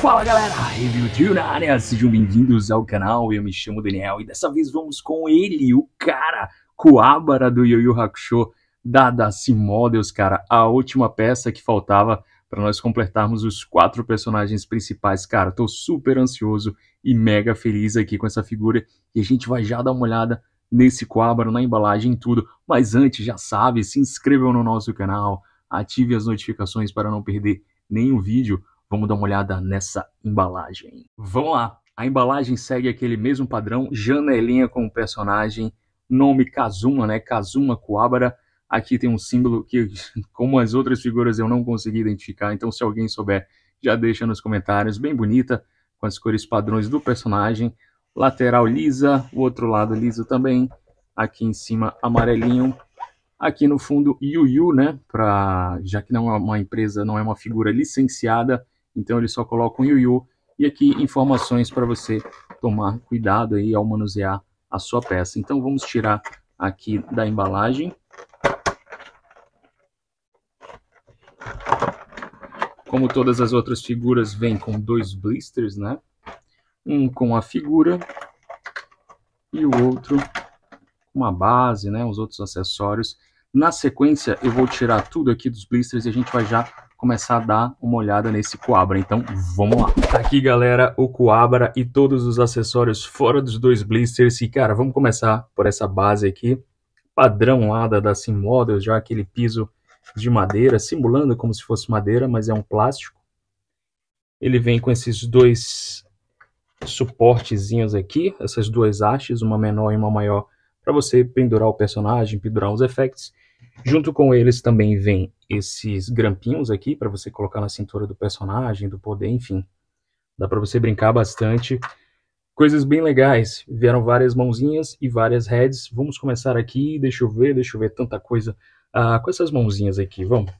Fala galera, Review Trio na área, sejam bem-vindos ao canal, eu me chamo Daniel e dessa vez vamos com ele, o cara, Kuabara do Yu Yu Hakusho, da Daci assim Models, cara, a última peça que faltava para nós completarmos os quatro personagens principais, cara, tô super ansioso e mega feliz aqui com essa figura e a gente vai já dar uma olhada nesse Kuabara, na embalagem, em tudo, mas antes, já sabe, se inscrevam no nosso canal, ative as notificações para não perder nenhum vídeo, Vamos dar uma olhada nessa embalagem. Vamos lá. A embalagem segue aquele mesmo padrão, janelinha com o personagem, nome Kazuma, né? Kazuma Kuwabara. Aqui tem um símbolo que, como as outras figuras, eu não consegui identificar. Então, se alguém souber, já deixa nos comentários. Bem bonita, com as cores padrões do personagem. Lateral lisa, o outro lado liso também. Aqui em cima, amarelinho. Aqui no fundo, Yu Yu, né? Pra, já que não é uma empresa, não é uma figura licenciada, então ele só coloca um yu e aqui informações para você tomar cuidado aí ao manusear a sua peça. Então vamos tirar aqui da embalagem. Como todas as outras figuras, vem com dois blisters, né? Um com a figura e o outro com a base, né? Os outros acessórios. Na sequência, eu vou tirar tudo aqui dos blisters e a gente vai já começar a dar uma olhada nesse Coabra. Então, vamos lá. Tá aqui, galera, o Coabra e todos os acessórios fora dos dois blisters. E, cara, vamos começar por essa base aqui. Padrão lá da, da Sim Models, já aquele piso de madeira, simulando como se fosse madeira, mas é um plástico. Ele vem com esses dois suportezinhos aqui, essas duas hastes, uma menor e uma maior, para você pendurar o personagem, pendurar os efeitos. Junto com eles também vem esses grampinhos aqui para você colocar na cintura do personagem, do poder, enfim. Dá para você brincar bastante. Coisas bem legais. Vieram várias mãozinhas e várias heads. Vamos começar aqui. Deixa eu ver, deixa eu ver tanta coisa ah, com essas mãozinhas aqui. Vamos.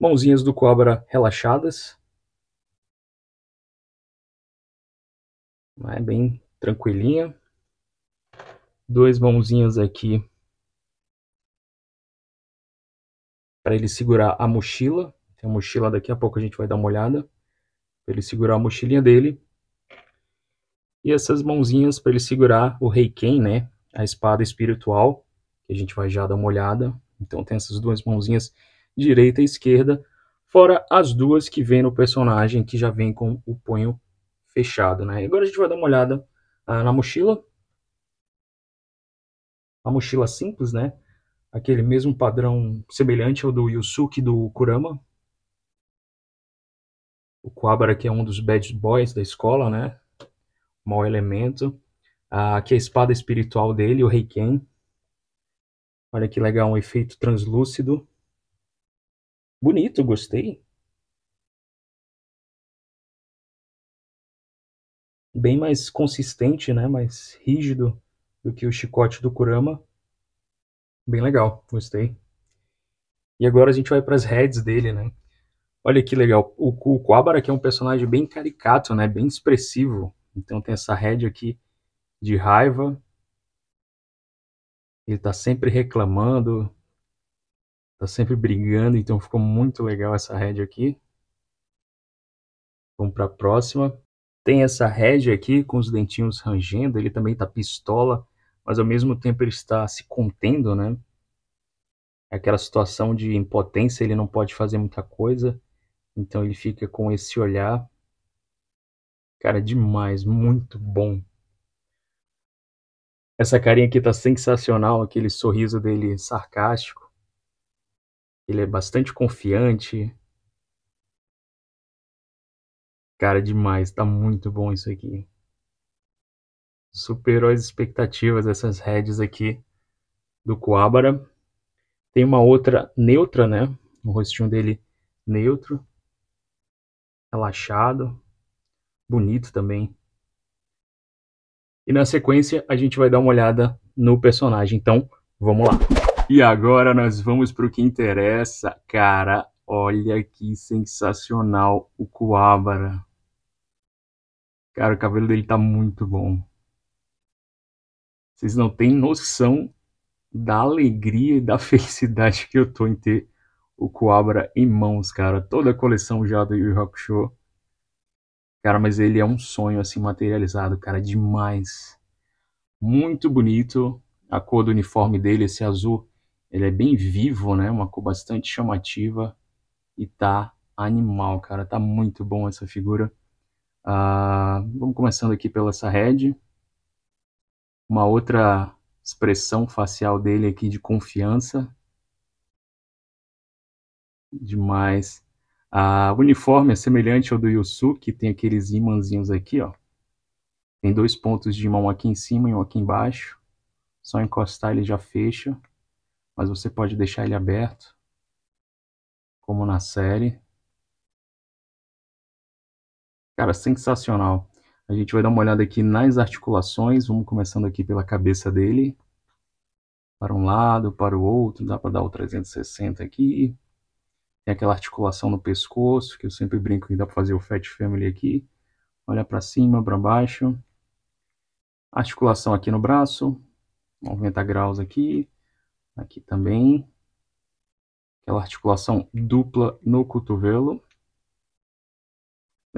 Mãozinhas do cobra relaxadas. É bem tranquilinha. Dois mãozinhas aqui para ele segurar a mochila. Tem a mochila daqui a pouco a gente vai dar uma olhada. Para ele segurar a mochilinha dele. E essas mãozinhas para ele segurar o Reiken, né? A espada espiritual, que a gente vai já dar uma olhada. Então tem essas duas mãozinhas, direita e esquerda, fora as duas que vem no personagem, que já vem com o punho fechado, né? Agora a gente vai dar uma olhada ah, na mochila. A mochila simples, né? aquele mesmo padrão semelhante ao do Yusuke do Kurama. O Kuwabara, que é um dos bad boys da escola, né? Mau elemento. Ah, aqui é a espada espiritual dele, o Reiken. Olha que legal, um efeito translúcido. Bonito, gostei. Bem mais consistente, né? Mais rígido do que o chicote do Kurama. Bem legal, gostei. E agora a gente vai para as heads dele, né? Olha que legal. O, o Quabara aqui é um personagem bem caricato, né? Bem expressivo. Então tem essa head aqui de raiva. Ele tá sempre reclamando. Tá sempre brigando. Então ficou muito legal essa head aqui. Vamos para a próxima. Tem essa head aqui com os dentinhos rangendo. Ele também tá pistola mas ao mesmo tempo ele está se contendo, né? É aquela situação de impotência, ele não pode fazer muita coisa, então ele fica com esse olhar. Cara, demais, muito bom. Essa carinha aqui tá sensacional, aquele sorriso dele sarcástico. Ele é bastante confiante. Cara, demais, tá muito bom isso aqui superou as expectativas essas heads aqui do Coabara. Tem uma outra neutra, né? O rostinho dele neutro, relaxado, bonito também. E na sequência a gente vai dar uma olhada no personagem, então vamos lá. E agora nós vamos para o que interessa, cara. Olha que sensacional o Coabara. Cara, o cabelo dele tá muito bom. Vocês não têm noção da alegria e da felicidade que eu tô em ter o Coabra em mãos, cara. Toda a coleção já do Yu show Cara, mas ele é um sonho assim materializado, cara, demais. Muito bonito. A cor do uniforme dele, esse azul, ele é bem vivo, né? Uma cor bastante chamativa. E tá animal, cara. Tá muito bom essa figura. Uh, vamos começando aqui pela essa head. Uma outra expressão facial dele aqui de confiança. Demais. Ah, o uniforme é semelhante ao do Yusuke, tem aqueles imãzinhos aqui, ó. Tem dois pontos de imã, um aqui em cima e um aqui embaixo. Só encostar ele já fecha, mas você pode deixar ele aberto, como na série. Cara, sensacional. A gente vai dar uma olhada aqui nas articulações, vamos começando aqui pela cabeça dele. Para um lado, para o outro, dá para dar o 360 aqui. Tem aquela articulação no pescoço, que eu sempre brinco que dá para fazer o Fat Family aqui. Olha para cima, para baixo. Articulação aqui no braço, 90 graus aqui. Aqui também. Aquela articulação dupla no cotovelo.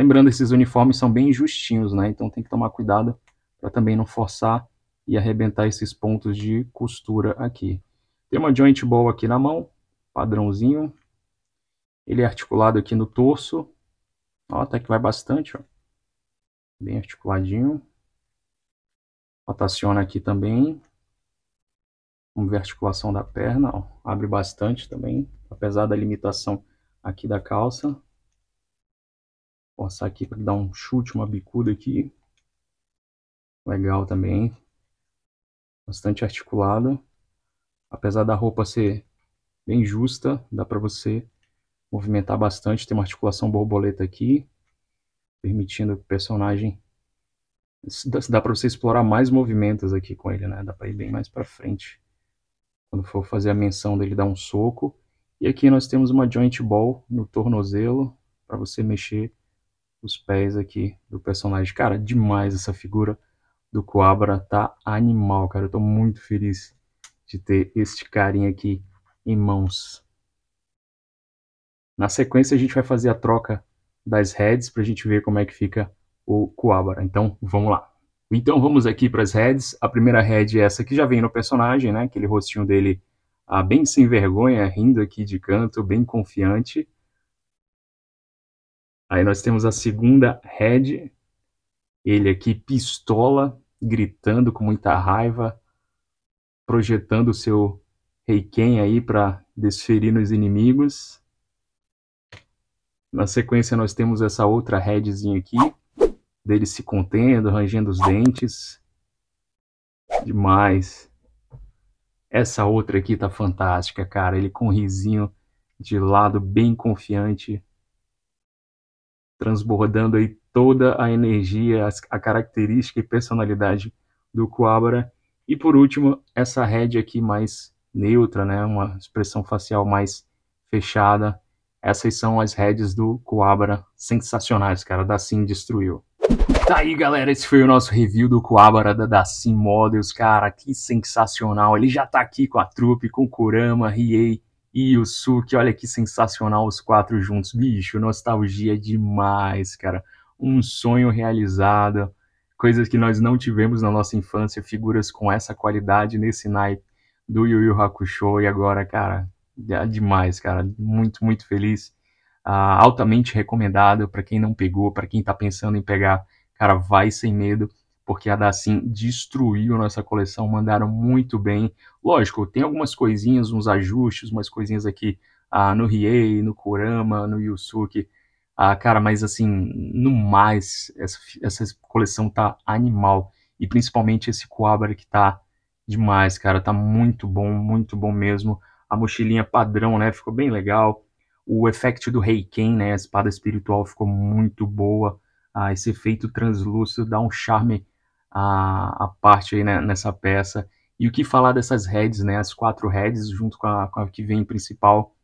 Lembrando, esses uniformes são bem justinhos, né? Então tem que tomar cuidado para também não forçar e arrebentar esses pontos de costura aqui. Tem uma joint ball aqui na mão, padrãozinho. Ele é articulado aqui no torso. Ó, até que vai bastante, ó. Bem articuladinho. Rotaciona aqui também. Vamos ver a articulação da perna, ó. Abre bastante também, apesar da limitação aqui da calça passar aqui para dar um chute, uma bicuda aqui. Legal também. Bastante articulado. Apesar da roupa ser bem justa, dá para você movimentar bastante. Tem uma articulação borboleta aqui, permitindo que o personagem dá para você explorar mais movimentos aqui com ele, né? Dá para ir bem mais para frente. Quando for fazer a menção dele dar um soco. E aqui nós temos uma joint ball no tornozelo para você mexer os pés aqui do personagem. Cara, demais essa figura do Coabra, tá animal, cara. Eu tô muito feliz de ter este carinha aqui em mãos. Na sequência a gente vai fazer a troca das heads para a gente ver como é que fica o Coabra. Então, vamos lá. Então vamos aqui para as heads. A primeira head é essa que já vem no personagem, né? Aquele rostinho dele ah, bem sem vergonha, rindo aqui de canto, bem confiante. Aí nós temos a segunda head, ele aqui pistola, gritando com muita raiva, projetando o seu Heiken aí para desferir nos inimigos. Na sequência nós temos essa outra headzinha aqui, dele se contendo, rangendo os dentes. Demais. Essa outra aqui tá fantástica, cara. Ele com um risinho de lado bem confiante transbordando aí toda a energia, a característica e personalidade do Coabra. E por último, essa head aqui mais neutra, né? uma expressão facial mais fechada. Essas são as redes do Coabra sensacionais, cara. Da Sim destruiu. Tá aí, galera. Esse foi o nosso review do Coabra da Dacin Models. Cara, que sensacional. Ele já tá aqui com a trupe, com Kurama, Riei, e o Suki. Olha que sensacional os quatro juntos. Bicho, nostalgia demais, cara. Um sonho realizado. Coisas que nós não tivemos na nossa infância, figuras com essa qualidade nesse naipe do Yu Yu Hakusho. E agora, cara, é demais, cara. Muito, muito feliz. Ah, altamente recomendado para quem não pegou, para quem tá pensando em pegar. Cara, vai sem medo porque a Dacin destruiu nossa coleção, mandaram muito bem. Lógico, tem algumas coisinhas, uns ajustes, umas coisinhas aqui ah, no Riei, no Kurama, no Yusuke. Ah, cara, mas assim, no mais, essa, essa coleção tá animal. E principalmente esse Coabra que tá demais, cara. Tá muito bom, muito bom mesmo. A mochilinha padrão, né? Ficou bem legal. O efeito do Heiken, né? A espada espiritual ficou muito boa. Ah, esse efeito translúcido dá um charme a, a parte aí né, nessa peça. E o que falar dessas heads, né? As quatro heads, junto com a, com a que vem principal,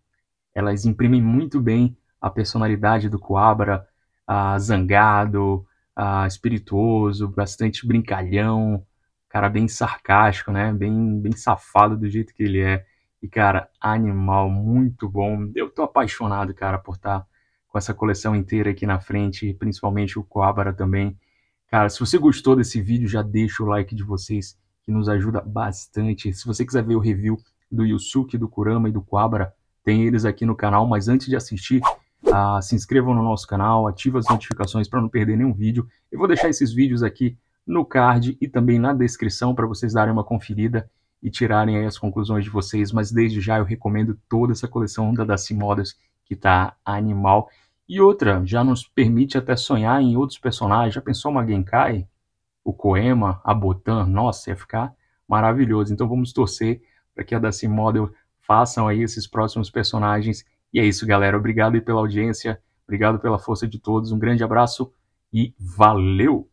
elas imprimem muito bem a personalidade do Coabra, a zangado, a espirituoso, bastante brincalhão, cara bem sarcástico, né? Bem, bem safado do jeito que ele é. E, cara, animal, muito bom. Eu tô apaixonado, cara, por estar tá com essa coleção inteira aqui na frente, principalmente o Coabra também. Cara, se você gostou desse vídeo, já deixa o like de vocês, que nos ajuda bastante. Se você quiser ver o review do Yusuke, do Kurama e do Quabra, tem eles aqui no canal, mas antes de assistir, ah, se inscrevam no nosso canal, ativem as notificações para não perder nenhum vídeo. Eu vou deixar esses vídeos aqui no card e também na descrição para vocês darem uma conferida e tirarem aí as conclusões de vocês, mas desde já eu recomendo toda essa coleção da Dasimodas que tá animal. E outra, já nos permite até sonhar em outros personagens. Já pensou uma Genkai? O Koema, a Botan, nossa, ia ficar maravilhoso. Então vamos torcer para que a DC Model façam aí esses próximos personagens. E é isso, galera. Obrigado aí pela audiência, obrigado pela força de todos. Um grande abraço e valeu!